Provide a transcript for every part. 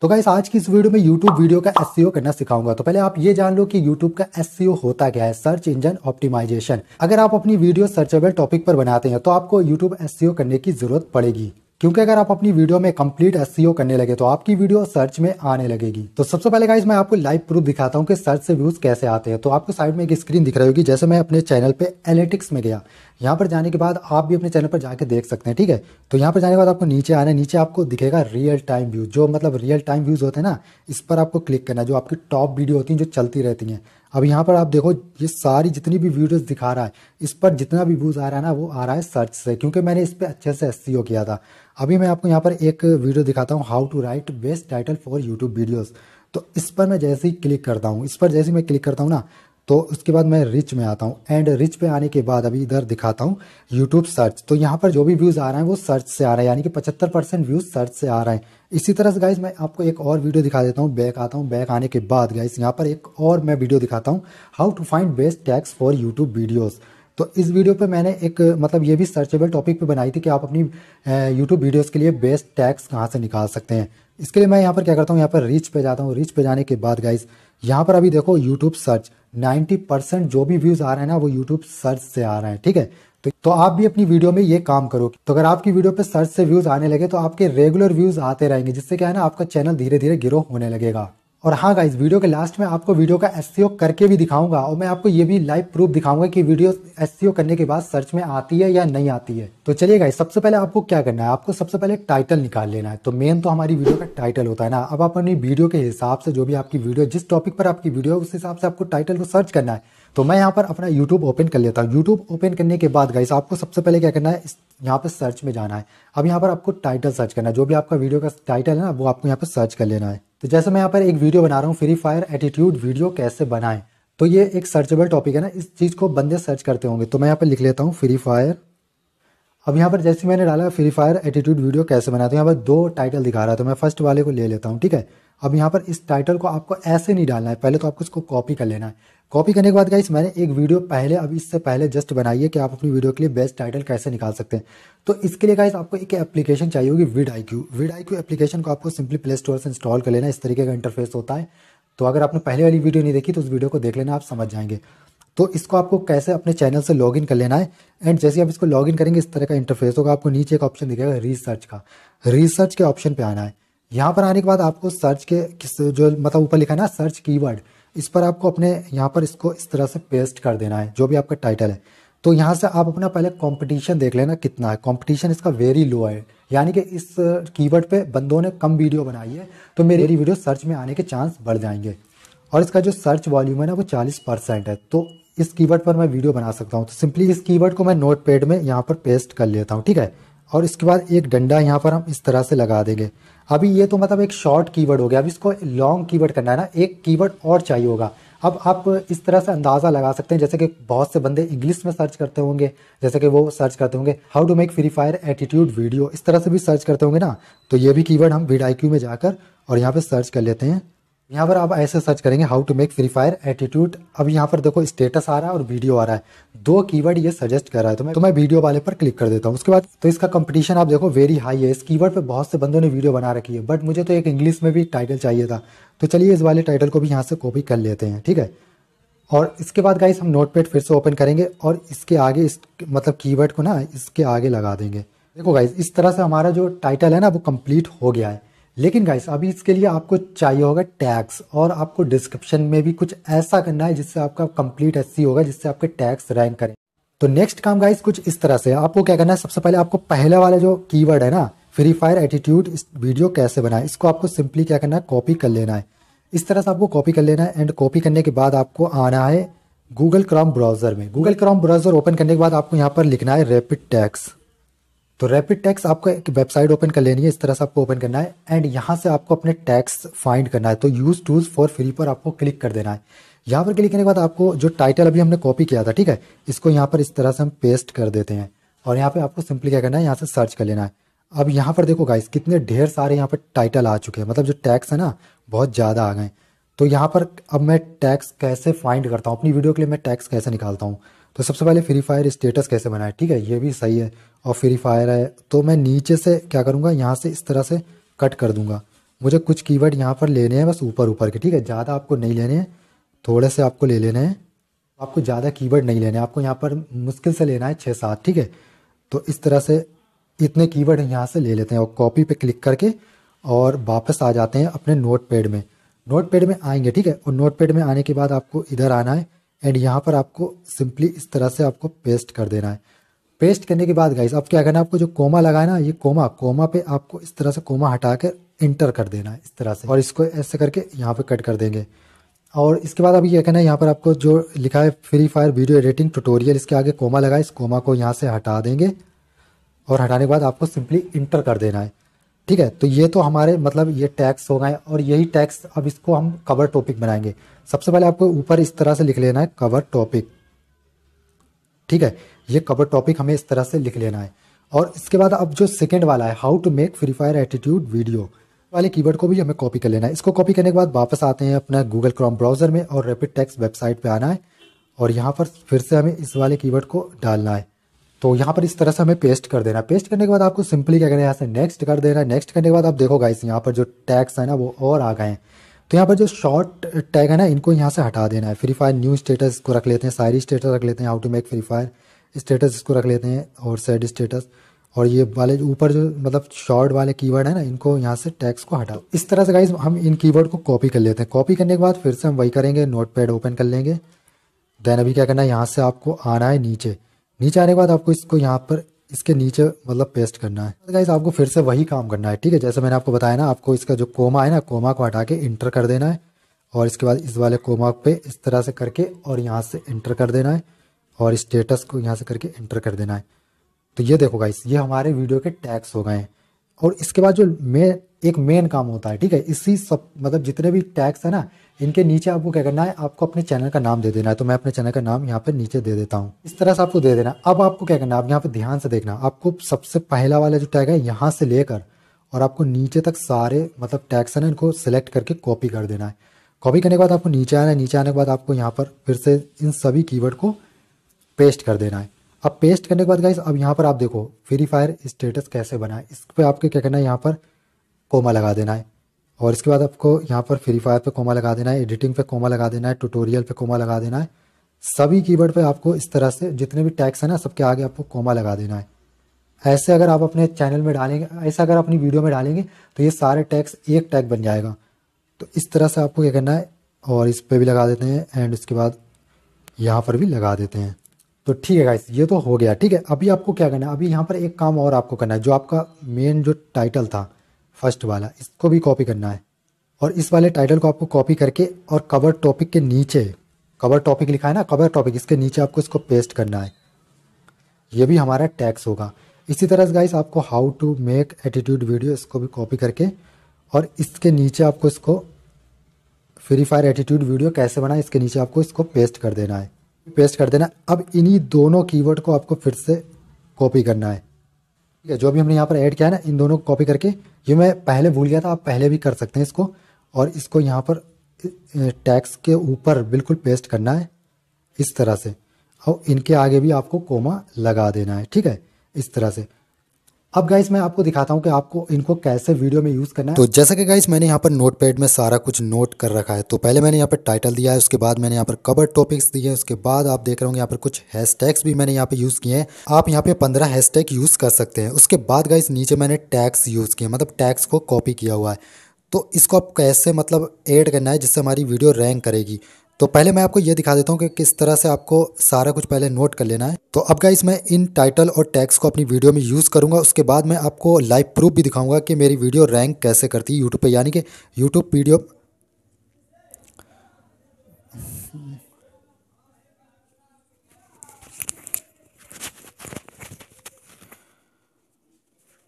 तो गाइस आज की इस वीडियो में YouTube वीडियो का एस e करना सिखाऊंगा तो पहले आप ये जान लो कि YouTube का एस e होता क्या है सर्च इंजन ऑप्टिमाइजेशन अगर आप अपनी वीडियो सर्चेबल टॉपिक पर बनाते हैं तो आपको YouTube एस e करने की जरूरत पड़ेगी क्योंकि अगर आप अपनी वीडियो में कंप्लीट एस करने लगे तो आपकी वीडियो सर्च में आने लगेगी तो सबसे पहले गाइज मैं आपको लाइव प्रूफ दिखाता हूँ कि सर्च से व्यूज कैसे आते हैं तो आपको साइड में एक स्क्रीन दिख रही होगी जैसे मैं अपने चैनल पे एलेटिक्स में गया यहाँ पर जाने के बाद आप भी अपने चैनल पर जाकर देख सकते हैं ठीक है तो यहाँ पर जाने के बाद आपको नीचे आना है नीचे आपको दिखेगा रियल टाइम व्यूज जो मतलब रियल टाइम व्यूज होते हैं ना इस पर आपको क्लिक करना है जो आपकी टॉप वीडियो होती हैं जो चलती रहती हैं अब यहाँ पर आप देखो ये सारी जितनी भी वीडियोज दिखा रहा है इस पर जितना भी व्यूज़ आ रहा है ना वो आ रहा है सर्च से क्योंकि मैंने इस पर अच्छे से एस किया था अभी मैं आपको यहाँ पर एक वीडियो दिखाता हूँ how to write best title for YouTube videos तो इस पर मैं जैसे ही क्लिक करता हूँ इस पर जैसे ही मैं क्लिक करता हूँ ना तो उसके बाद मैं रिच में आता हूँ एंड रिच पे आने के बाद अभी इधर दिखाता हूँ यूट्यूब सर्च तो यहाँ पर जो भी व्यूज़ आ रहे हैं वो सर्च से आ रहे हैं यानी कि पचहत्तर परसेंट व्यूज़ सर्च से आ रहे हैं इसी तरह से गाइज मैं आपको एक और वीडियो दिखा देता हूँ बैक आता हूँ बैक आने के बाद गाइज यहाँ पर एक और मैं वीडियो दिखाता हूँ how to find best tags for YouTube videos तो इस वीडियो पे मैंने एक मतलब ये भी सर्चेबल टॉपिक पे बनाई थी कि आप अपनी यूट्यूब वीडियोस के लिए बेस्ट टैक्स कहाँ से निकाल सकते हैं इसके लिए मैं यहाँ पर क्या करता हूँ यहाँ पर रीच पे जाता हूँ रीच पे जाने के बाद गाइज यहाँ पर अभी देखो यूट्यूब सर्च नाइन्टी परसेंट जो भी व्यूज आ रहे हैं ना वो यूट्यूब सर्च से आ रहे हैं ठीक है तो, तो आप भी अपनी वीडियो में ये काम करो तो अगर आपकी वीडियो पे सर्च से व्यूज आने लगे तो आपके रेगुलर व्यूज आते रहेंगे जिससे क्या है ना आपका चैनल धीरे धीरे ग्रो होने लगेगा और हाँ गाइज वीडियो के लास्ट में आपको वीडियो का एस करके भी दिखाऊंगा और मैं आपको ये भी लाइव प्रूफ दिखाऊंगा कि वीडियो एस करने के बाद सर्च में आती है या नहीं आती है तो चलिए गाइज सबसे पहले आपको क्या करना है आपको सबसे पहले टाइटल निकाल लेना है तो मेन तो हमारी वीडियो का टाइटल होता है ना अब आप अपनी वीडियो के हिसाब से जो भी आपकी वीडियो जिस टॉपिक पर आपकी वीडियो है उस हिसाब से आपको टाइटल को सर्च करना है तो मैं यहाँ पर अपना यूट्यूब ओपन कर लेता हूँ यूट्यूब ओपन करने के बाद गाइस आपको सबसे पहले क्या करना है यहाँ पर सर्च में जाना है अब यहाँ पर आपको टाइटल सर्च करना है जो भी आपका वीडियो का टाइटल है ना वो आपको यहाँ पर सर्च कर लेना है तो जैसे मैं यहाँ पर एक वीडियो बना रहा हूँ फ्री फायर एटीट्यूड वीडियो कैसे बनाए तो ये एक सर्चेबल टॉपिक है ना इस चीज़ को बंदे सर्च करते होंगे तो मैं यहाँ पर लिख लेता हूँ फ्री फायर अब यहाँ पर जैसे मैंने डाला फ्री फायर एटीट्यूड वीडियो कैसे बनाते हैं तो यहाँ पर दो टाइटल दिखा रहा है तो मैं फर्स्ट वाले को ले लेता हूँ ठीक है अब यहाँ पर इस टाइटल को आपको ऐसे नहीं डालना है पहले तो आपको इसको कॉपी कर लेना है कॉपी करने के बाद गाइस मैंने एक वीडियो पहले अब इससे पहले जस्ट बनाई है कि आप अपनी वीडियो के लिए बेस्ट टाइटल कैसे निकाल सकते हैं तो इसके लिए गाइस आपको एक एप्लीकेशन चाहिए होगी vidIQ vidIQ application को आपको सिंपली प्ले स्टोर से इंस्टॉल कर लेना इस तरीके का इंटरफेस होता है तो अगर आपने पहले वाली वीडियो नहीं देखी तो उस वीडियो को देख लेना आप समझ जाएंगे तो इसको आपको कैसे अपने चैनल से लॉगिन कर लेना है एंड जैसे आप इसको लॉगिन करेंगे इस तरह का इंटरफेस होगा आपको नीचे एक ऑप्शन दिखेगा रिसर्च का रिसर्च के ऑप्शन पे आना है यहाँ पर आने के बाद आपको सर्च के किस जो मतलब ऊपर लिखा है ना सर्च कीवर्ड इस पर आपको अपने यहाँ पर इसको इस तरह से पेस्ट कर देना है जो भी आपका टाइटल है तो यहाँ से आप अपना पहले कंपटीशन देख लेना कितना है कंपटीशन इसका वेरी लो है यानी कि इस कीवर्ड पे बंदों ने कम वीडियो बनाई है तो मेरी वीडियो सर्च में आने के चांस बढ़ जाएंगे और इसका जो सर्च वॉल्यूम है ना वो चालीस परसेंट है तो इस कीवर्ड पर मैं वीडियो बना सकता हूँ तो सिंपली इस कीवर्ड को मैं नोट पैड में यहाँ पर पेस्ट कर लेता हूँ ठीक है और इसके बाद एक डंडा यहाँ पर हम इस तरह से लगा देंगे अभी ये तो मतलब एक शॉर्ट कीवर्ड हो गया अब इसको लॉन्ग कीवर्ड करना है ना एक कीवर्ड और चाहिए होगा अब आप इस तरह से अंदाज़ा लगा सकते हैं जैसे कि बहुत से बंदे इंग्लिश में सर्च करते होंगे जैसे कि वो सर्च करते होंगे how to make Free Fire attitude video इस तरह से भी सर्च करते होंगे ना तो ये भी कीवर्ड हम वीड आई में जाकर और यहाँ पे सर्च कर लेते हैं यहाँ पर आप ऐसे सर्च करेंगे how to make Free Fire attitude अब यहाँ पर देखो स्टेटस आ रहा है और वीडियो आ रहा है दो कीवर्ड ये सजेस्ट कर रहा है तो मैं तो मैं वीडियो वाले पर क्लिक कर देता हूँ उसके बाद तो इसका कंपटीशन आप देखो वेरी हाई है इस कीवर्ड पे बहुत से बंदों ने वीडियो बना रखी है बट मुझे तो एक इंग्लिश में भी टाइटल चाहिए था तो चलिए इस वाले टाइटल को भी यहाँ से कॉपी कर लेते हैं ठीक है और इसके बाद गाइस हम नोट फिर से ओपन करेंगे और इसके आगे इस मतलब की को ना इसके आगे लगा देंगे देखो गाइस इस तरह से हमारा जो टाइटल है ना वो कम्प्लीट हो गया है लेकिन गाइस अभी इसके लिए आपको चाहिए होगा टैक्स और आपको डिस्क्रिप्शन में भी कुछ ऐसा करना है जिससे आपका कंप्लीट एस होगा जिससे आपके टैक्स रैंक करें तो नेक्स्ट काम गाइस कुछ इस तरह से आपको क्या करना है सबसे पहले आपको पहले वाला जो कीवर्ड है ना फ्री फायर एटीट्यूड इस वीडियो कैसे बनाए इसको आपको सिंपली क्या करना है कॉपी कर लेना है इस तरह से आपको कॉपी कर लेना है एंड कॉपी करने के बाद आपको आना है गूगल क्रॉम ब्राउजर में गूगल क्रॉम ब्राउजर ओपन करने के बाद आपको यहाँ पर लिखना है रेपिड टैक्स तो रैपिड टैक्स आपको एक वेबसाइट ओपन कर लेनी है इस तरह से आपको ओपन करना है एंड यहाँ से आपको अपने टैक्स फाइंड करना है तो यूज टूल्स फॉर फ्री पर आपको क्लिक कर देना है यहाँ पर क्लिक करने के बाद आपको जो टाइटल अभी हमने कॉपी किया था ठीक है इसको यहाँ पर इस तरह से हम पेस्ट कर देते हैं और यहाँ पे आपको सिंपली क्या करना है यहाँ से सर्च कर लेना है अब यहाँ पर देखो गाइस कितने ढेर सारे यहाँ पर टाइटल आ चुके हैं मतलब जो टैक्स है ना बहुत ज़्यादा आ गए तो यहाँ पर अब मैं टैक्स कैसे फाइंड करता हूँ अपनी वीडियो के लिए मैं टैक्स कैसे निकालता हूँ तो सबसे पहले फ्री फायर स्टेटस कैसे बनाए ठीक है ये भी सही है और फ्री फायर है तो मैं नीचे से क्या करूँगा यहाँ से इस तरह से कट कर दूँगा मुझे कुछ की वर्ड यहाँ पर लेने हैं बस ऊपर ऊपर के ठीक है ज़्यादा आपको नहीं लेने हैं थोड़े से आपको ले लेने हैं आपको ज़्यादा वर्ड नहीं लेने हैं आपको यहाँ पर मुश्किल से लेना है छः सात ठीक है तो इस तरह से इतने की वर्ड यहाँ से ले लेते हैं और कॉपी पे क्लिक करके और वापस आ जाते हैं अपने नोट पैड में नोट पैड में आएंगे ठीक है और नोट पैड में आने के बाद आपको इधर आना है एंड यहाँ पर आपको सिंपली इस तरह से आपको पेस्ट कर देना है पेस्ट करने के बाद गाइस अब क्या करना है आपको जो कोमा लगाए ना ये कोमा कोमा पे आपको इस तरह से कोमा हटा कर इंटर कर देना है इस तरह से और इसको ऐसे करके यहाँ पे कट कर देंगे और इसके बाद अभी क्या कहना है यहाँ पर आपको जो लिखा है Free Fire video editing tutorial इसके आगे कोमा लगा इस कोमा को यहाँ से हटा देंगे और हटाने के बाद आपको सिंपली इंटर कर देना है ठीक है तो ये तो हमारे मतलब ये टैक्स हो गए और यही टैक्स अब इसको हम कवर टॉपिक बनाएंगे सबसे पहले आपको ऊपर इस तरह से लिख लेना है कवर टॉपिक ठीक है ये कवर टॉपिक हमें इस तरह से लिख लेना है और इसके बाद अब जो सेकेंड वाला है how to make Free Fire attitude video वाले कीवर्ड को भी हमें कॉपी कर लेना है इसको कॉपी करने के बाद वापस आते हैं अपना गूगल क्रॉम ब्राउजर में और रेपिड टैक्स वेबसाइट पे आना है और यहाँ पर फिर से हमें इस वाले कीवर्ड को डालना है तो यहाँ पर इस तरह से हमें पेस्ट कर देना पेस्ट करने के बाद आपको सिंपली क्या करना है यहाँ से नेक्स्ट कर देना नेक्स्ट करने के बाद आप देखो गाइस यहाँ पर जो टैग्स है ना वो और आ गए हैं तो यहाँ पर जो शॉर्ट टैग है ना इनको यहाँ से हटा देना है फ्री फायर न्यू स्टेटस को रख लेते हैं सारी स्टेटस रख लेते हैं how to make Free Fire status इसको रख लेते हैं और सेड स्टेटस और ये वाले ऊपर जो मतलब शॉर्ट वाले कीवर्ड है ना इनको यहाँ से टैक्स को हटाओ इस तरह से गाइज हम इन कीवर्ड को कॉपी कर लेते हैं कॉपी करने के बाद फिर से हम वही करेंगे पैड ओपन कर लेंगे देन अभी क्या करना है यहाँ से आपको आना है नीचे नीचे आने के बाद आपको इसको यहाँ पर इसके नीचे मतलब पेस्ट करना है गाइस तो आपको फिर से वही काम करना है ठीक है जैसे मैंने आपको बताया ना आपको इसका जो कोमा है ना कोमा को हटा के इंटर कर देना है और इसके बाद इस वाले कोमा पे इस तरह से करके और यहाँ से इंटर कर देना है और स्टेटस को यहाँ से करके इंटर कर देना है तो ये देखो गाइस ये हमारे वीडियो के टैक्स हो गए हैं और इसके बाद जो मेन एक मेन काम होता है ठीक है इसी सब मतलब जितने भी टैक्स है ना इनके नीचे आपको क्या करना है आपको अपने चैनल का नाम दे देना है तो मैं अपने चैनल का नाम यहाँ पे नीचे दे देता हूँ इस तरह से आपको दे देना अब आपको क्या करना है आप यहाँ पे ध्यान से देखना आपको सबसे पहला वाला जो टैग है यहाँ से लेकर और आपको नीचे तक सारे मतलब टैक्स है ना इनको सेलेक्ट करके कॉपी कर देना है कॉपी करने के बाद आपको नीचे आना है नीचे आने के बाद आपको यहाँ पर फिर से इन सभी कीवर्ड को पेस्ट कर देना है अब पेस्ट करने के बाद गाइस अब यहाँ पर आप देखो फ्री फायर स्टेटस कैसे बना है इस पर आपको क्या करना है यहाँ पर कोमा लगा देना है और इसके बाद आपको यहाँ पर फ्री फायर पे कोमा लगा देना है एडिटिंग पे कोमा लगा देना है ट्यूटोरियल पे कोमा लगा देना है सभी कीबोर्ड पे आपको इस तरह से जितने भी टैक्स हैं ना सबके आगे आपको कोमा लगा देना है ऐसे अगर आप अपने चैनल में डालेंगे ऐसे अगर अपनी वीडियो में डालेंगे तो ये सारे टैक्स एक टैग बन जाएगा तो इस तरह से आपको क्या करना है और इस पर भी लगा देते हैं एंड उसके बाद यहाँ पर भी लगा देते हैं तो ठीक है गाइस ये तो हो गया ठीक है अभी आपको क्या करना है अभी यहाँ पर एक काम और आपको करना है जो आपका मेन जो टाइटल था फर्स्ट वाला इसको भी कॉपी करना है और इस वाले टाइटल को आपको कॉपी करके और कवर टॉपिक के नीचे कवर टॉपिक लिखा है ना कवर टॉपिक इसके नीचे आपको इसको पेस्ट करना है ये भी हमारा टैक्स होगा इसी तरह से गाइस आपको how to make attitude video इसको भी कॉपी करके और इसके नीचे आपको इसको फ्री फायर एटीट्यूड वीडियो कैसे बनाए इसके नीचे आपको इसको पेस्ट कर देना है पेस्ट कर देना अब इन्हीं दोनों कीवर्ड को आपको फिर से कॉपी करना है ठीक है जो भी हमने यहाँ पर ऐड किया है ना इन दोनों को कॉपी करके ये मैं पहले भूल गया था आप पहले भी कर सकते हैं इसको और इसको यहाँ पर टैक्स के ऊपर बिल्कुल पेस्ट करना है इस तरह से और इनके आगे भी आपको कोमा लगा देना है ठीक है इस तरह से अब गाइज मैं आपको दिखाता हूँ कि आपको इनको कैसे वीडियो में यूज़ करना है तो जैसा कि गाइज मैंने यहाँ पर नोट पैड में सारा कुछ नोट कर रखा है तो पहले मैंने यहाँ पर टाइटल दिया है उसके बाद मैंने यहाँ पर कवर टॉपिक्स दिए हैं उसके बाद आप देख रहे होंगे यहाँ पर कुछ हैशटैग्स भी मैंने यहाँ पर यूज़ किए हैं आप यहाँ पे पंद्रह हैशटैग यूज़ कर सकते हैं उसके बाद गाइज नीचे मैंने टैक्स यूज़ किए मतलब टैक्स को कॉपी किया हुआ है तो इसको आप कैसे मतलब ऐड करना है जिससे हमारी वीडियो रैंक करेगी तो पहले मैं आपको ये दिखा देता हूँ कि किस तरह से आपको सारा कुछ पहले नोट कर लेना है तो अब गाइस मैं इन टाइटल और टैक्स को अपनी वीडियो में यूज़ करूँगा उसके बाद मैं आपको लाइव प्रूफ भी दिखाऊंगा कि मेरी वीडियो रैंक कैसे करती है यूट्यूब पर यानी कि यूट्यूब वीडियो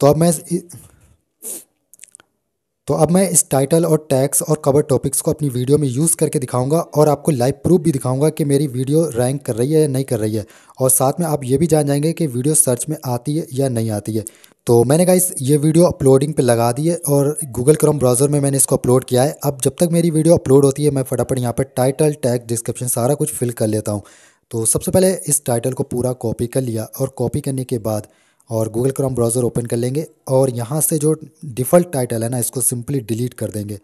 तो अब मैं तो अब मैं इस टाइटल और टैक्स और कवर टॉपिक्स को अपनी वीडियो में यूज़ करके दिखाऊंगा और आपको लाइव प्रूफ भी दिखाऊंगा कि मेरी वीडियो रैंक कर रही है या नहीं कर रही है और साथ में आप ये भी जान जाएंगे कि वीडियो सर्च में आती है या नहीं आती है तो मैंने कहा ये वीडियो अपलोडिंग पे लगा दी है और गूगल क्रोम ब्राउज़र में मैंने इसको अपलोड किया है अब जब तक मेरी वीडियो अपलोड होती है मैं फटाफट यहाँ पर टाइटल टैक्स डिस्क्रिप्शन सारा कुछ फिल कर लेता हूँ तो सबसे पहले इस टाइटल को पूरा कॉपी कर लिया और कॉपी करने के बाद और गूगल क्रोम ब्राउज़र ओपन कर लेंगे और यहाँ से जो डिफ़ॉल्ट टाइटल है ना इसको सिंपली डिलीट कर देंगे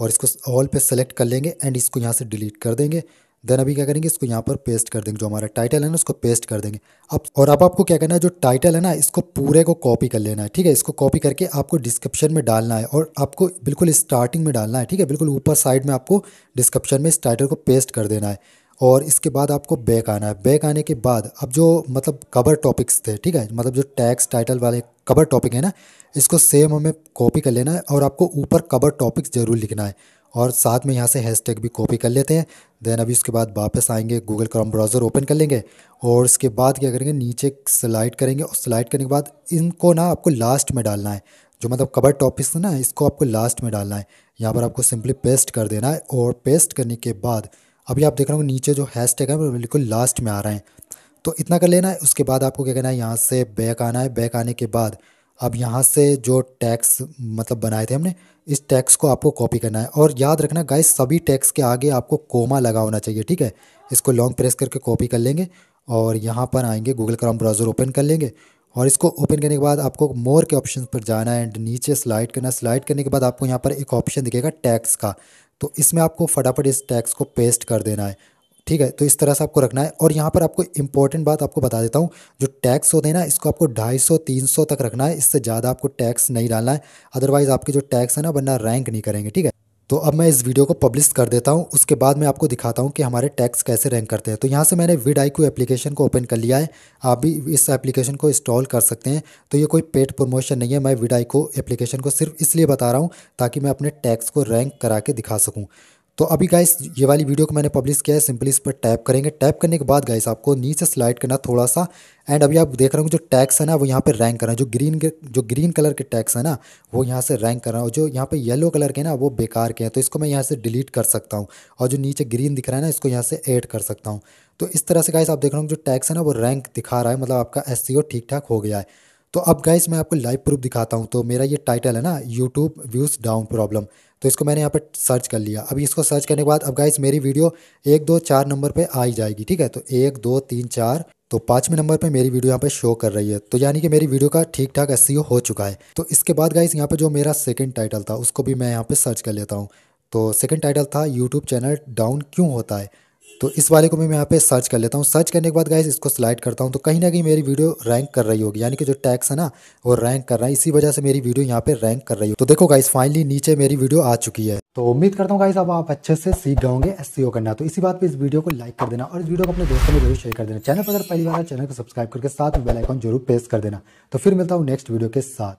और इसको ऑल पे सेलेक्ट कर लेंगे एंड इसको यहाँ से डिलीट कर देंगे देन अभी क्या करेंगे इसको यहाँ पर पेस्ट कर देंगे जो हमारा टाइटल है ना उसको पेस्ट कर देंगे अब और अब आपको क्या करना है जो टाइटल है ना इसको पूरे को कॉपी कर लेना है ठीक है इसको कॉपी करके आपको डिस्क्रिप्शन में डालना है और आपको बिल्कुल स्टार्टिंग में डालना है ठीक है बिल्कुल ऊपर साइड में आपको डिस्क्रिप्शन में इस टाइटल को पेस्ट कर देना है और इसके बाद आपको बैक आना है बैक आने के बाद अब जो मतलब कवर टॉपिक्स थे ठीक है मतलब जो टैक्स टाइटल वाले कवर टॉपिक है ना इसको सेम हमें कॉपी कर लेना है और आपको ऊपर कवर टॉपिक्स ज़रूर लिखना है और साथ में यहाँ से हैशटैग भी कॉपी कर लेते हैं देन अभी उसके बाद वापस आएंगे गूगल क्रोम ब्राउज़र ओपन कर लेंगे और उसके बाद क्या करेंगे नीचे स्लाइड करेंगे और स्लाइड करने के बाद इनको ना आपको लास्ट में डालना है जो मतलब कवर टॉपिक्स ना इसको आपको लास्ट में डालना है यहाँ पर आपको सिंपली पेस्ट कर देना है और पेस्ट करने के बाद अभी आप देख रहे हो नीचे जो हैश टैग है वो बिल्कुल लास्ट में आ रहे हैं तो इतना कर लेना है उसके बाद आपको क्या करना है यहाँ से बैक आना है बैक आने के बाद अब यहाँ से जो टैक्स मतलब बनाए थे हमने इस टैक्स को आपको कॉपी करना है और याद रखना गाइस सभी टैक्स के आगे आपको कोमा लगा होना चाहिए ठीक है इसको लॉन्ग प्रेस करके कॉपी कर लेंगे और यहाँ पर आएंगे गूगल क्राम ब्राउज़र ओपन कर लेंगे और इसको ओपन करने के बाद आपको मोर के ऑप्शन पर जाना है एंड नीचे स्लाइड करना स्लाइड करने के बाद आपको यहाँ पर एक ऑप्शन दिखेगा टैक्स का तो इसमें आपको फटाफट इस टैक्स को पेस्ट कर देना है ठीक है तो इस तरह से आपको रखना है और यहाँ पर आपको इंपॉर्टेंट बात आपको बता देता हूँ जो टैक्स होते हैं ना इसको आपको 250 300 तक रखना है इससे ज़्यादा आपको टैक्स नहीं डालना है अदरवाइज़ आपके जो टैक्स है ना वरना रैंक नहीं करेंगे ठीक है तो अब मैं इस वीडियो को पब्लिश कर देता हूँ उसके बाद मैं आपको दिखाता हूँ कि हमारे टैक्स कैसे रैंक करते हैं तो यहाँ से मैंने विड आई एप्लीकेशन को ओपन कर लिया है आप भी इस एप्लीकेशन को इंस्टॉल कर सकते हैं तो ये कोई पेड प्रमोशन नहीं है मैं विड आई एप्लीकेशन को सिर्फ इसलिए बता रहा हूँ ताकि मैं अपने टैक्स को रैंक करा के दिखा सकूँ तो अभी गाइस ये वाली वीडियो को मैंने पब्लिश किया है सिंपली इस पर टैप करेंगे टैप करने के बाद गाइस आपको नीचे स्लाइड करना थोड़ा सा एंड अभी आप देख रहे हो जो टैक्स है ना वो यहाँ पे रैंक कर रहे हैं जो ग्रीन जो ग्रीन कलर के टैक्स है ना वो यहाँ से रैंक कर रहा है जो यहाँ पे येलो कलर के ना वो बेकार के हैं तो इसको मैं यहाँ से डिलीट कर सकता हूँ और जो नीचे ग्रीन दिख रहा है ना इसको यहाँ से एड कर सकता हूँ तो इस तरह से गाइस आप देख रहे हो जो टैक्स है ना वो रैंक दिखा रहा है मतलब आपका एस ठीक ठाक हो गया है तो अब गाइस मैं आपको लाइव प्रूफ दिखाता हूँ तो मेरा ये टाइटल है ना यूट्यूब व्यूज़ डाउन प्रॉब्लम तो इसको मैंने यहाँ पर सर्च कर लिया अभी इसको सर्च करने के बाद अब गाइस मेरी वीडियो एक दो चार नंबर पे आ ही जाएगी ठीक है तो एक दो तीन चार तो पाँचवें नंबर पे मेरी वीडियो यहाँ पे शो कर रही है तो यानी कि मेरी वीडियो का ठीक ठाक एस e हो चुका है तो इसके बाद गाइस यहाँ पे जो मेरा सेकंड टाइटल था उसको भी मैं यहाँ पे सर्च कर लेता हूँ तो सेकंड टाइटल था यूट्यूब चैनल डाउन क्यों होता है तो इस वाले को भी मैं यहाँ पे सर्च कर लेता हूँ सर्च करने के बाद गाइस इसको स्लाइड करता हूँ तो कहीं ना कहीं मेरी वीडियो रैंक कर रही होगी यानी कि जो टैक्स है ना वो रैंक कर रहा है इसी वजह से मेरी वीडियो यहाँ पे रैंक कर रही हो तो देखो गाइस फाइनली नीचे मेरी वीडियो आ चुकी है तो उम्मीद करता हूँ गाइस अब आप अच्छे से सीख गए एस करना तो इसी बात पर इस वीडियो को लाइक कर देना और इस वीडियो को अपने दोस्तों में जरूर शेयर कर देना चैनल पर अगर पहली बार चैनल को सब्सक्राइब करके साथ में बेलाइकॉन जरूर प्रेस कर देना तो फिर मिलता हूँ नेक्स्ट वीडियो के साथ